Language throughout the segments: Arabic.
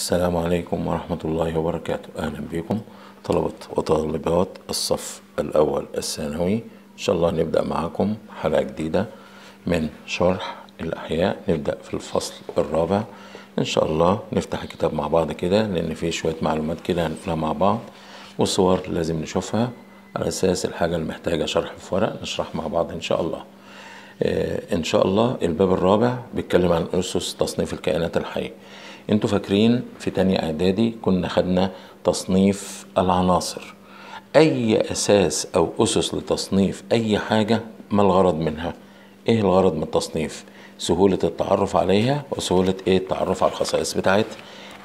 السلام عليكم ورحمة الله وبركاته أهلا بكم طلبة وطالبات الصف الأول الثانوي إن شاء الله نبدأ معاكم حلقة جديدة من شرح الأحياء نبدأ في الفصل الرابع إن شاء الله نفتح الكتاب مع بعض كده لأن فيه شوية معلومات كده هنقولها مع بعض وصور لازم نشوفها على أساس الحاجة اللي محتاجة شرح في ورق نشرح مع بعض إن شاء الله آه، إن شاء الله الباب الرابع بيتكلم عن أسس تصنيف الكائنات الحية انتوا فاكرين في تانية اعدادي كنا خدنا تصنيف العناصر اي اساس او اسس لتصنيف اي حاجه ما الغرض منها ايه الغرض من التصنيف سهوله التعرف عليها وسهوله ايه التعرف على الخصائص بتاعتها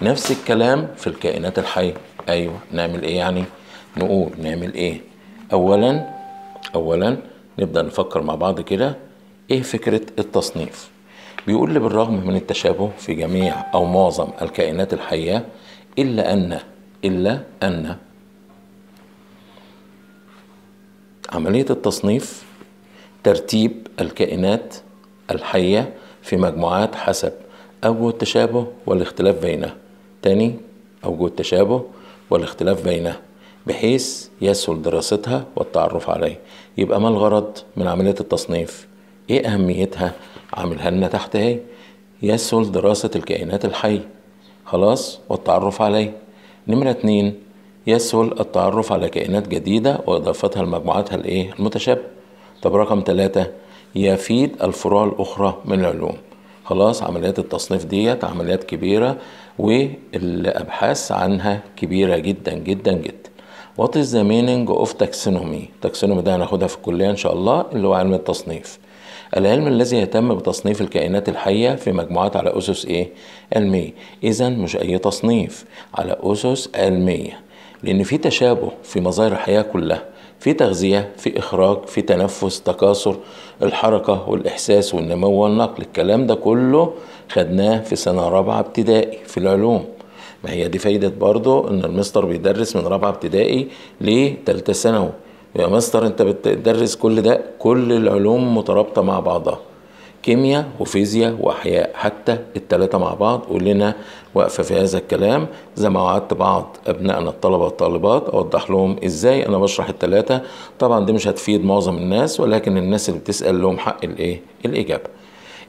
نفس الكلام في الكائنات الحيه ايوه نعمل ايه يعني نقول نعمل ايه اولا اولا نبدا نفكر مع بعض كده ايه فكره التصنيف بيقول لي بالرغم من التشابه في جميع أو معظم الكائنات الحية إلا أن إلا أن عملية التصنيف ترتيب الكائنات الحية في مجموعات حسب أوجه التشابه والاختلاف بينها تاني أوجه التشابه والاختلاف بينها بحيث يسهل دراستها والتعرف عليه يبقى ما الغرض من عملية التصنيف ايه اهميتها عاملها لنا تحت اهي يسهل دراسة الكائنات الحية خلاص والتعرف عليها نمرة اتنين يسهل التعرف على كائنات جديدة وإضافتها لمجموعاتها الإيه المتشابهة طب رقم ثلاثة يفيد الفروع الأخرى من العلوم خلاص عمليات التصنيف ديت عمليات كبيرة والأبحاث عنها كبيرة جدا جدا جدا What is the meaning of taxonomy؟ taxonomy ده هناخدها في الكلية إن شاء الله اللي هو علم التصنيف العلم الذي يهتم بتصنيف الكائنات الحية في مجموعات على أسس إيه؟ علمية إذا مش أي تصنيف على أسس علمية لأن في تشابه في مظاهر الحياة كلها في تغذية في إخراج في تنفس تكاثر الحركة والإحساس والنمو والنقل الكلام ده كله خدناه في سنة رابعة ابتدائي في العلوم ما هي دي فايدة برضو إن المستر بيدرس من رابعة ابتدائي لتالتة ثانوي يا مستر انت بتدرس كل ده كل العلوم مترابطه مع بعضها كيمياء وفيزياء واحياء حتى الثلاثه مع بعض كلنا واقفه في هذا الكلام زي ما وعدت بعض ابنائنا الطلبه والطالبات اوضح لهم ازاي انا بشرح الثلاثه طبعا دي مش هتفيد معظم الناس ولكن الناس اللي بتسال لهم حق الايه الاجابه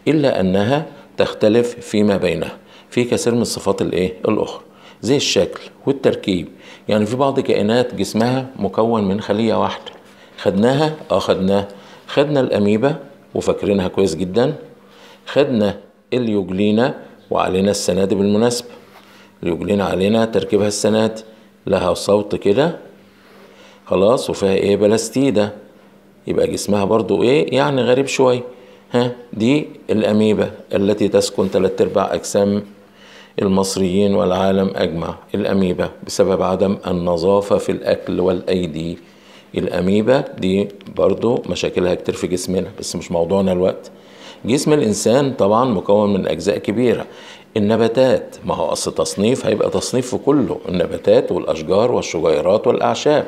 الا انها تختلف فيما بينها في كثير من الصفات الايه الاخرى زي الشكل والتركيب يعني في بعض كائنات جسمها مكون من خليه واحده خدناها اه خدناها خدنا الاميبا وفاكرينها كويس جدا خدنا اليوجلينا وعلينا السنادي بالمناسبه اليوجلينا علينا تركيبها السنادي لها صوت كده خلاص وفيها ايه بلاستيده يبقى جسمها برضو ايه يعني غريب شوي ها دي الاميبا التي تسكن ثلاث ارباع اجسام المصريين والعالم أجمع الأميبا بسبب عدم النظافة في الأكل والأيدي الأميبا دي برضو مشاكلها كتير في جسمنا بس مش موضوعنا الوقت جسم الإنسان طبعا مكون من أجزاء كبيرة النباتات ما هو أصل تصنيف هيبقى تصنيف في كله النباتات والأشجار والشجيرات والأعشاب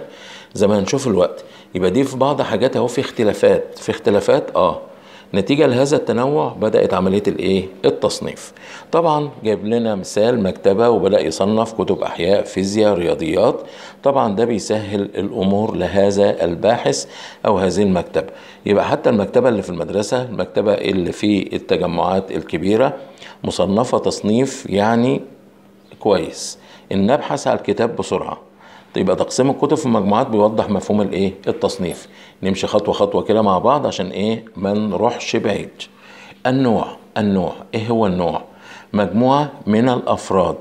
زي ما هنشوف الوقت يبقى دي في بعض حاجات اهو في اختلافات في اختلافات اه نتيجة لهذا التنوع بدأت عملية الإيه؟ التصنيف طبعا جايب لنا مثال مكتبة وبدأ يصنف كتب أحياء فيزياء رياضيات طبعا ده بيسهل الأمور لهذا الباحث أو هذه المكتبة يبقى حتى المكتبة اللي في المدرسة المكتبة اللي في التجمعات الكبيرة مصنفة تصنيف يعني كويس إن نبحث على الكتاب بسرعة طيب يبقى تقسيم الكتب في مجموعات بيوضح مفهوم الايه التصنيف نمشي خطوه خطوه كده مع بعض عشان ايه ما نروحش بعيد النوع النوع ايه هو النوع مجموعه من الافراد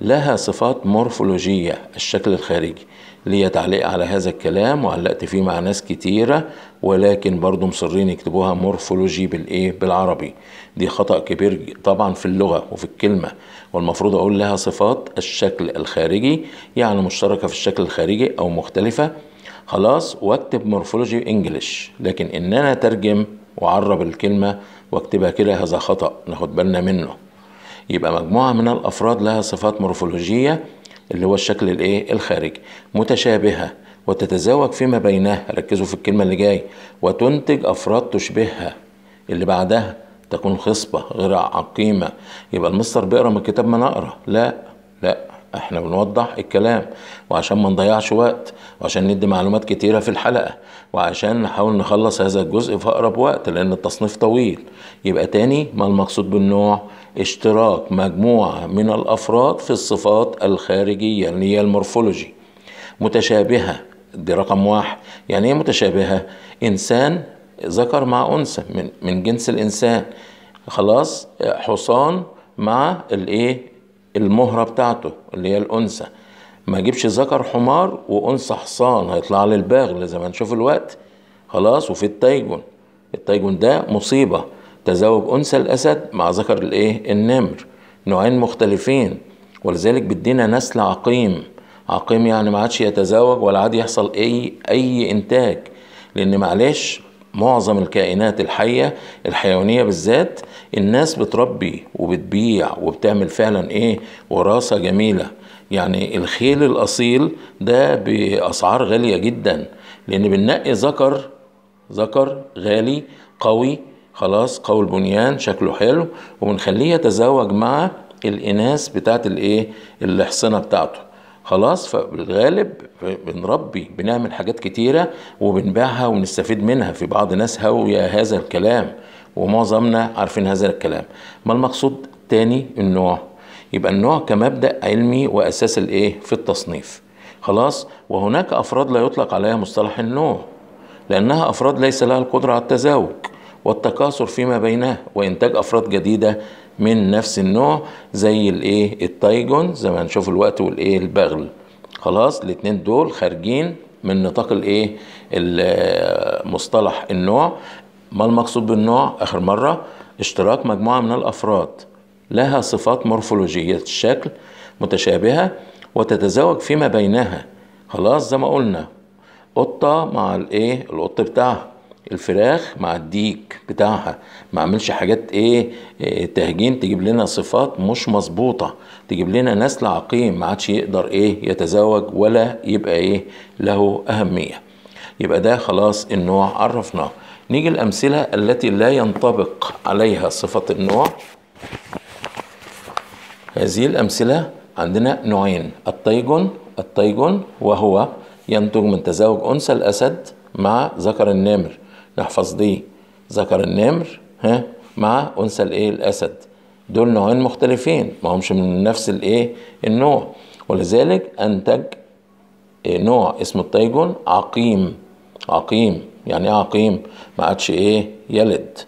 لها صفات مورفولوجيه الشكل الخارجي ليا تعليق على هذا الكلام وعلقت فيه مع ناس كتيرة ولكن برضو مصرين يكتبوها مورفولوجي بالايه بالعربي دي خطأ كبير طبعا في اللغة وفي الكلمة والمفروض أقول لها صفات الشكل الخارجي يعني مشتركة في الشكل الخارجي أو مختلفة خلاص واكتب مورفولوجي انجلش لكن ان انا اترجم وعرب الكلمة واكتبها كده هذا خطأ ناخد بالنا منه يبقى مجموعة من الأفراد لها صفات مورفولوجية اللي هو الشكل الايه الخارجي متشابهه وتتزاوج فيما بينها ركزوا في الكلمه اللي جايه وتنتج افراد تشبهها اللي بعدها تكون خصبه غير عقيمه يبقى المستر بيقرا من الكتاب ما نقرا لا لا احنا بنوضح الكلام وعشان ما نضيعش وقت وعشان ندي معلومات كتيره في الحلقه وعشان نحاول نخلص هذا الجزء في اقرب وقت لان التصنيف طويل يبقى تاني ما المقصود بالنوع اشتراك مجموعة من الأفراد في الصفات الخارجية اللي يعني هي المورفولوجي متشابهة دي رقم واحد يعني ايه متشابهة إنسان ذكر مع أنثى من, من جنس الإنسان خلاص حصان مع الايه المهرة بتاعته اللي هي الأنثى ما اجيبش ذكر حمار وأنثى حصان هيطلع لي البغل زي ما نشوف الوقت خلاص وفي التايجون التايجون ده مصيبة تزاوج أنثى الأسد مع ذكر الإيه النمر نوعين مختلفين ولذلك بدينا نسل عقيم عقيم يعني ما عادش يتزاوج ولا عاد يحصل أي أي إنتاج لأن معلش معظم الكائنات الحية الحيوانية بالذات الناس بتربي وبتبيع وبتعمل فعلا ايه وراثة جميلة يعني الخيل الأصيل ده بأسعار غالية جدا لأن بننقي ذكر ذكر غالي قوي خلاص قول بنيان شكله حلو وبنخليه يتزوج مع الاناث بتاعت الايه الحصنه بتاعته خلاص فبالغالب بنربي بنعمل حاجات كتيره وبنبيعها ونستفيد منها في بعض ناس هاويه هذا الكلام ومعظمنا عارفين هذا الكلام ما المقصود تاني النوع يبقى النوع كمبدا علمي واساس الايه في التصنيف خلاص وهناك افراد لا يطلق عليها مصطلح النوع لانها افراد ليس لها القدره على التزاوج والتكاثر فيما بينها وإنتاج أفراد جديدة من نفس النوع زي الايه التايجون زي ما هنشوف الوقت والايه البغل خلاص الاثنين دول خارجين من نطاق الايه مصطلح النوع ما المقصود بالنوع اخر مره اشتراك مجموعه من الافراد لها صفات مورفولوجيه الشكل متشابهه وتتزاوج فيما بينها خلاص زي ما قلنا قطه مع الايه القط بتاعها الفراخ مع الديك بتاعها ما عملش حاجات ايه, إيه تهجين تجيب لنا صفات مش مظبوطه تجيب لنا نسل عقيم ما عادش يقدر ايه يتزوج ولا يبقى ايه له اهميه يبقى ده خلاص النوع عرفناه نيجي الامثله التي لا ينطبق عليها صفه النوع هذه الامثله عندنا نوعين الطيجون الطيجون وهو ينتج من تزاوج انثى الاسد مع ذكر النمر نحفظ دي ذكر النمر ها مع انثى الايه الاسد دول نوعين مختلفين ما همش من نفس الايه النوع ولذلك انتج آه، نوع اسمه الطيجون عقيم عقيم يعني ايه عقيم ما عادش ايه يلد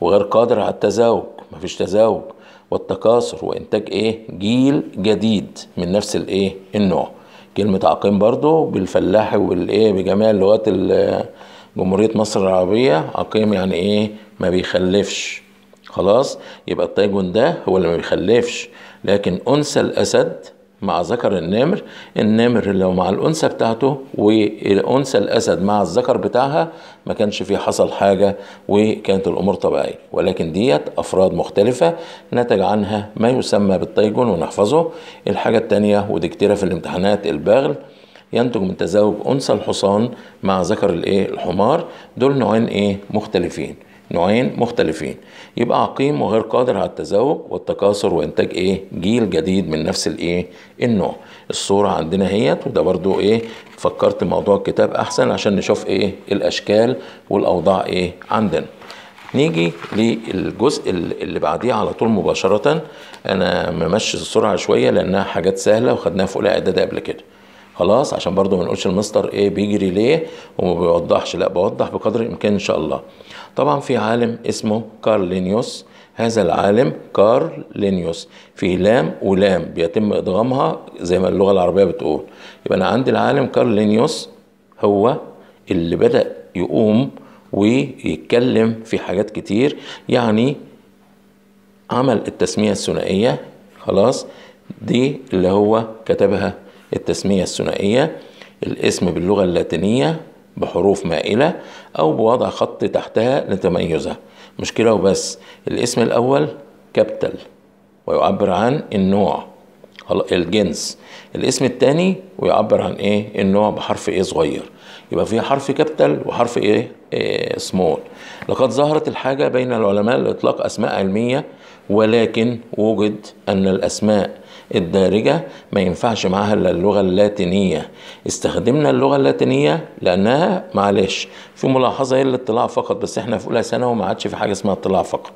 وغير قادر على التزاوج مفيش تزاوج والتكاثر وانتاج ايه جيل جديد من نفس الايه النوع كلمه عقيم برضو بالفلاحي والايه بجميع اللغات جمهورية مصر العربية عقيم يعني إيه ما بيخلفش خلاص يبقى الطاجون ده هو اللي ما بيخلفش لكن أنثى الأسد مع ذكر النمر النمر لو مع الأنثى بتاعته والأنثى الأسد مع الذكر بتاعها ما كانش فيه حصل حاجة وكانت الأمور طبيعية ولكن ديت أفراد مختلفة نتج عنها ما يسمى بالطيجون ونحفظه الحاجة التانية كتيره في الامتحانات البغل ينتج من تزاوج انثى الحصان مع ذكر الايه الحمار دول نوعين ايه مختلفين نوعين مختلفين يبقى عقيم وغير قادر على التزاوج والتكاثر وانتاج ايه جيل جديد من نفس الايه النوع الصوره عندنا اهيت وده برضو ايه فكرت موضوع الكتاب احسن عشان نشوف ايه الاشكال والاوضاع ايه عندنا نيجي للجزء اللي بعديه على طول مباشرة أنا ممشي السرعة شوية لأنها حاجات سهلة وخدناها في أولى اعدادي قبل كده خلاص عشان برضو ما نقولش المستر ايه بيجري ليه وما بيوضحش لا بوضح بقدر الامكان ان شاء الله طبعا في عالم اسمه كارلينيوس هذا العالم كارلينيوس في لام ولام بيتم ادغامها زي ما اللغه العربيه بتقول يبقى انا عندي العالم كارلينيوس هو اللي بدا يقوم ويتكلم في حاجات كتير يعني عمل التسميه الثنائيه خلاص دي اللي هو كتبها التسمية الثنائية الاسم باللغة اللاتينية بحروف مائلة أو بوضع خط تحتها لتميزها مشكلة وبس الاسم الأول كابتل ويعبر عن النوع الجنس الاسم الثاني ويعبر عن ايه النوع بحرف ايه صغير يبقى في حرف كابتل وحرف ايه, إيه سمول لقد ظهرت الحاجه بين العلماء لاطلاق اسماء علميه ولكن وجد ان الاسماء الدارجة ما ينفعش معاها إلا اللغة اللاتينية استخدمنا اللغة اللاتينية لأنها معلش في ملاحظة هي الاطلاع فقط بس احنا في أولى ثانوي وما عادش في حاجة اسمها اطلاع فقط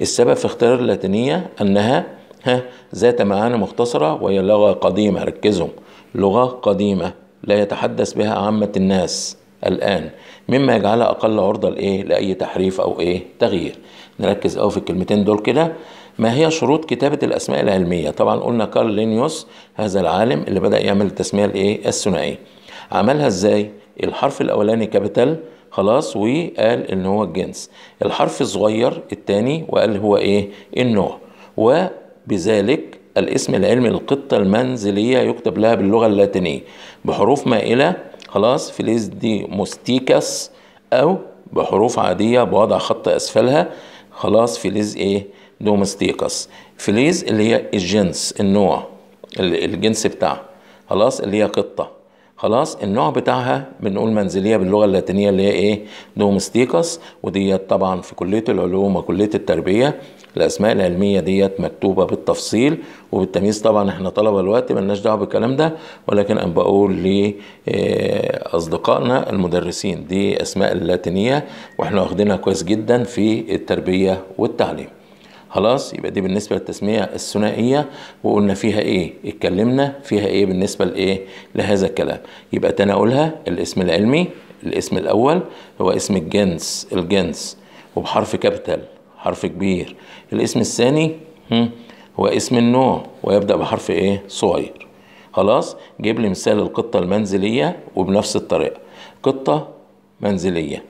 السبب في اختيار اللاتينية أنها ها ذات معاني مختصرة وهي لغة قديمة ركزوا لغة قديمة لا يتحدث بها عامة الناس الآن مما يجعلها أقل عرضة لإيه لأي تحريف أو إيه تغيير نركز أو في الكلمتين دول كده ما هي شروط كتابة الأسماء العلمية طبعا قلنا كارل لينيوس هذا العالم اللي بدأ يعمل التسمية الإيه الثنائية عملها إزاي الحرف الأولاني كابيتال خلاص وقال إن هو الجنس الحرف الصغير الثاني وقال هو إيه النوع وبذلك الاسم العلمي للقطة المنزلية يكتب لها باللغة اللاتينية بحروف مائلة خلاص فليز دي موستيكاس أو بحروف عادية بوضع خط أسفلها خلاص فليز إيه دومستيكس فليز اللي هي الجنس النوع الجنس بتاعها خلاص اللي هي قطة خلاص النوع بتاعها بنقول منزلية باللغة اللاتينية اللي هي ايه دومستيكس وديت طبعا في كلية العلوم وكلية التربية الاسماء العلميه ديت مكتوبه بالتفصيل وبالتمييز طبعا احنا طلبه الوقت مالناش دعوه بالكلام ده ولكن انا بقول لاصدقائنا آه، المدرسين دي اسماء اللاتينيه واحنا واخدينها كويس جدا في التربيه والتعليم خلاص يبقى دي بالنسبه للتسميه الثنائيه وقلنا فيها ايه اتكلمنا فيها ايه بالنسبه لايه لهذا الكلام يبقى تناولها الاسم العلمي الاسم الاول هو اسم الجنس الجنس وبحرف كابيتال حرف كبير الاسم الثاني هو اسم النوع ويبدا بحرف ايه صغير خلاص جيب لي مثال القطه المنزليه وبنفس الطريقه قطه منزليه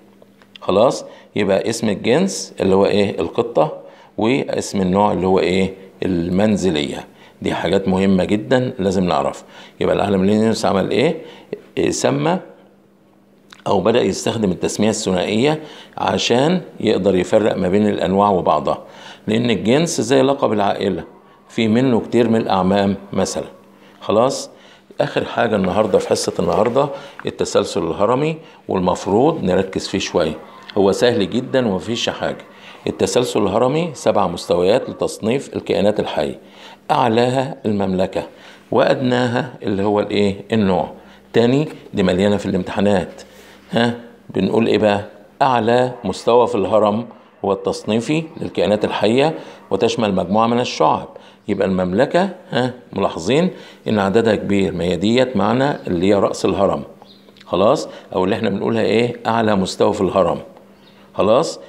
خلاص يبقى اسم الجنس اللي هو ايه القطه واسم النوع اللي هو ايه المنزليه دي حاجات مهمه جدا لازم نعرفها يبقى العالم لينيوس عمل إيه؟, ايه سمى او بدا يستخدم التسميه الثنائيه عشان يقدر يفرق ما بين الانواع وبعضها لان الجنس زي لقب العائله في منه كتير من الاعمام مثلا خلاص اخر حاجه النهارده في حصه النهارده التسلسل الهرمي والمفروض نركز فيه شويه هو سهل جدا ومفيش حاجه التسلسل الهرمي سبع مستويات لتصنيف الكائنات الحية أعلاها المملكة وأدناها اللي هو الإيه النوع تاني دي مليانة في الامتحانات ها بنقول إيه بقى أعلى مستوى في الهرم هو التصنيفي للكائنات الحية وتشمل مجموعة من الشعب يبقى المملكة ها ملاحظين إن عددها كبير ما هي ديت معنى اللي هي رأس الهرم خلاص أو اللي احنا بنقولها إيه أعلى مستوى في الهرم خلاص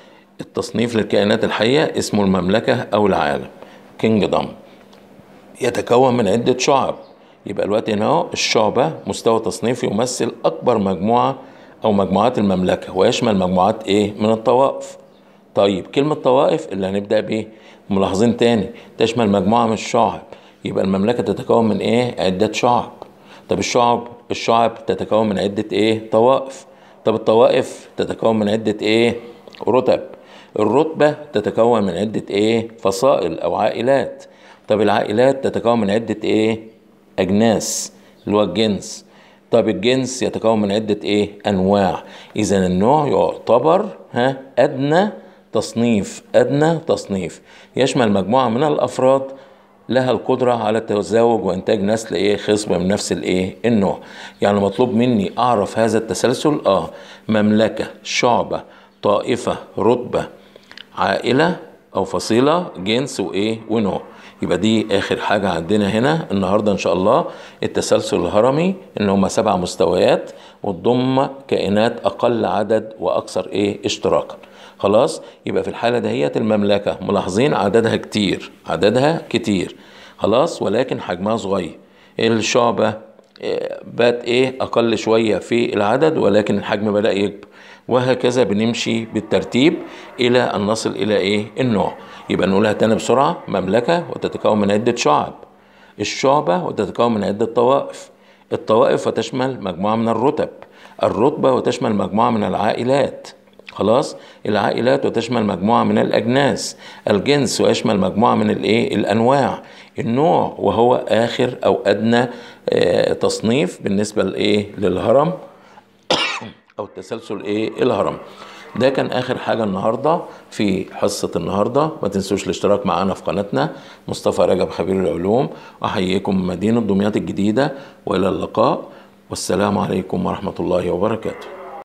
التصنيف للكائنات الحية اسمه المملكة أو العالم كينجدم يتكون من عدة شعب يبقى الوقت هنا اهو الشعبة مستوى تصنيف يمثل أكبر مجموعة أو مجموعات المملكة ويشمل مجموعات إيه من الطوائف طيب كلمة طوائف اللي هنبدأ بيه ملاحظين تاني تشمل مجموعة من الشعب يبقى المملكة تتكون من إيه عدة شعب طب الشعب الشعب تتكون من عدة إيه طوائف طب الطوائف تتكون من عدة إيه رتب الرتبة تتكون من عدة ايه فصائل او عائلات طب العائلات تتكون من عدة ايه اجناس اللي هو الجنس طب الجنس يتكون من عدة ايه انواع اذا النوع يعتبر ها ادنى تصنيف ادنى تصنيف يشمل مجموعة من الافراد لها القدرة على التزاوج وإنتاج نسل إيه خصب من نفس الإيه النوع يعني مطلوب مني أعرف هذا التسلسل آه مملكة شعبة طائفة رتبة عائله او فصيله جنس وايه ونوع يبقى دي اخر حاجه عندنا هنا النهارده ان شاء الله التسلسل الهرمي ان هما سبع مستويات وتضم كائنات اقل عدد واكثر ايه اشتراكا خلاص يبقى في الحاله دهيت المملكه ملاحظين عددها كتير عددها كتير خلاص ولكن حجمها صغير الشعبه آه، بات ايه اقل شويه في العدد ولكن الحجم بدا يكبر وهكذا بنمشي بالترتيب الى ان نصل الى ايه النوع يبقى نقولها تاني بسرعه مملكه وتتكون من عده شعب الشعبه وتتكون من عده طوائف الطوائف وتشمل مجموعه من الرتب الرتبه وتشمل مجموعه من العائلات خلاص العائلات وتشمل مجموعة من الأجناس الجنس ويشمل مجموعة من الإيه الأنواع النوع وهو آخر أو أدنى آه، تصنيف بالنسبة لإيه للهرم او التسلسل إيه؟, ايه الهرم ده كان اخر حاجه النهارده في حصه النهارده ما تنسوش الاشتراك معانا في قناتنا مصطفى رجب خبير العلوم احييكم مدينه دمياط الجديده والى اللقاء والسلام عليكم ورحمه الله وبركاته